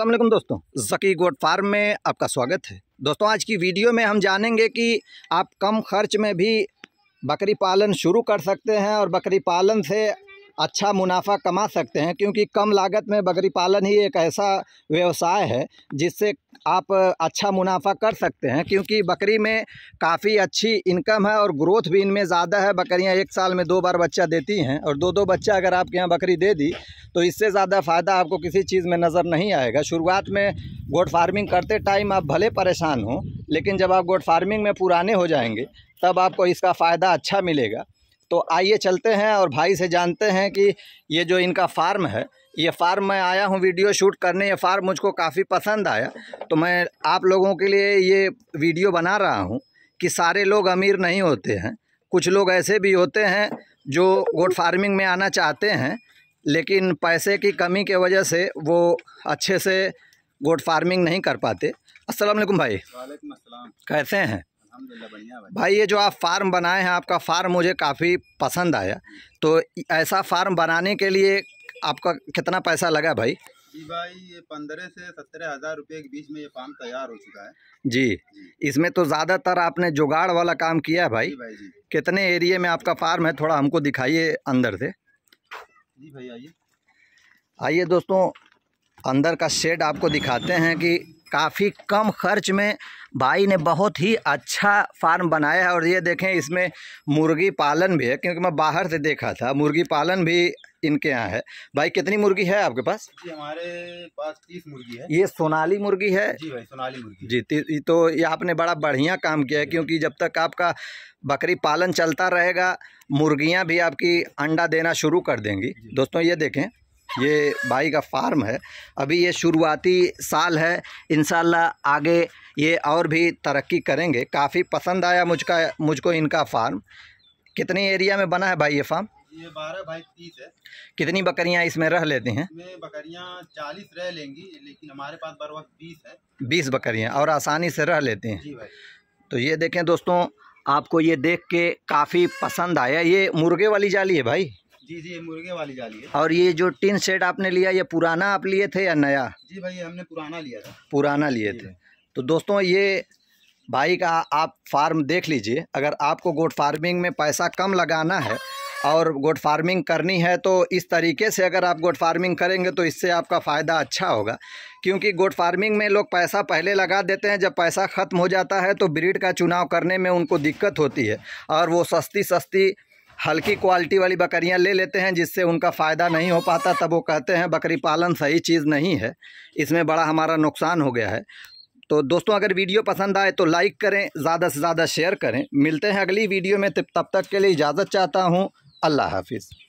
असलम दोस्तों जकी goat farm में आपका स्वागत है दोस्तों आज की वीडियो में हम जानेंगे कि आप कम खर्च में भी बकरी पालन शुरू कर सकते हैं और बकरी पालन से अच्छा मुनाफा कमा सकते हैं क्योंकि कम लागत में बकरी पालन ही एक ऐसा व्यवसाय है जिससे आप अच्छा मुनाफा कर सकते हैं क्योंकि बकरी में काफ़ी अच्छी इनकम है और ग्रोथ भी इनमें ज़्यादा है बकरियां एक साल में दो बार बच्चा देती हैं और दो दो बच्चा अगर आपके यहाँ बकरी दे दी तो इससे ज़्यादा फ़ायदा आपको किसी चीज़ में नज़र नहीं आएगा शुरुआत में गोट फार्मिंग करते टाइम आप भले परेशान हों लेकिन जब आप गोट फार्मिंग में पुराने हो जाएंगे तब आपको इसका फ़ायदा अच्छा मिलेगा तो आइए चलते हैं और भाई से जानते हैं कि ये जो इनका फार्म है ये फार्म मैं आया हूँ वीडियो शूट करने ये फार्म मुझको काफ़ी पसंद आया तो मैं आप लोगों के लिए ये वीडियो बना रहा हूँ कि सारे लोग अमीर नहीं होते हैं कुछ लोग ऐसे भी होते हैं जो गोट फार्मिंग में आना चाहते हैं लेकिन पैसे की कमी के वजह से वो अच्छे से गोट फार्मिंग नहीं कर पाते असलम भाई कैसे हैं भाई ये जो आप फार्म बनाए हैं आपका फार्म मुझे काफ़ी पसंद आया तो ऐसा फार्म बनाने के लिए आपका कितना पैसा लगा भाई जी भाई ये पंद्रह से सत्रह हज़ार रुपये के बीच में ये फार्म तैयार हो चुका है जी, जी। इसमें तो ज़्यादातर आपने जुगाड़ वाला काम किया है भाई जी भाई जी कितने एरिए में आपका फार्म है थोड़ा हमको दिखाइए अंदर से जी भाई आइए आइए दोस्तों अंदर का शेड आपको दिखाते हैं कि काफ़ी कम खर्च में भाई ने बहुत ही अच्छा फार्म बनाया है और ये देखें इसमें मुर्गी पालन भी है क्योंकि मैं बाहर से देखा था मुर्गी पालन भी इनके यहाँ है भाई कितनी मुर्गी है आपके पास जी हमारे पास तीस मुर्गी है ये सोनाली मुर्गी है जी भाई सोनाली मुर्गी जी तो ये आपने बड़ा बढ़िया काम किया है क्योंकि जब तक आपका बकरी पालन चलता रहेगा मुर्गियाँ भी आपकी अंडा देना शुरू कर देंगी दोस्तों ये देखें ये भाई का फार्म है अभी ये शुरुआती साल है इन आगे ये और भी तरक्की करेंगे काफ़ी पसंद आया मुझका मुझको इनका फार्म कितने एरिया में बना है भाई ये फार्म ये बारह बाई तीस है कितनी बकरियां इसमें रह लेती हैं इसमें बकरियां चालीस रह लेंगी लेकिन हमारे पास बर वक्त बीस है बीस बकरियां और आसानी से रह लेते हैं जी भाई तो ये देखें दोस्तों आपको ये देख के काफ़ी पसंद आया ये मुर्गे वाली जाली है भाई जी जी ये मुर्गे वाली जाली है और ये जो टिन सेट आपने लिया ये पुराना आप लिए थे या नया जी भाई हमने पुराना लिया था पुराना लिए थे तो दोस्तों ये भाई का आप फार्म देख लीजिए अगर आपको गोट फार्मिंग में पैसा कम लगाना है और गोट फार्मिंग करनी है तो इस तरीके से अगर आप गोट फार्मिंग करेंगे तो इससे आपका फ़ायदा अच्छा होगा क्योंकि गोट फार्मिंग में लोग पैसा पहले लगा देते हैं जब पैसा ख़त्म हो जाता है तो ब्रीड का चुनाव करने में उनको दिक्कत होती है और वो सस्ती सस्ती हल्की क्वालिटी वाली बकरियां ले लेते हैं जिससे उनका फ़ायदा नहीं हो पाता तब वो कहते हैं बकरी पालन सही चीज़ नहीं है इसमें बड़ा हमारा नुकसान हो गया है तो दोस्तों अगर वीडियो पसंद आए तो लाइक करें ज़्यादा से ज़्यादा शेयर करें मिलते हैं अगली वीडियो में तब तक के लिए इजाज़त चाहता हूँ अल्लाह हाफिज़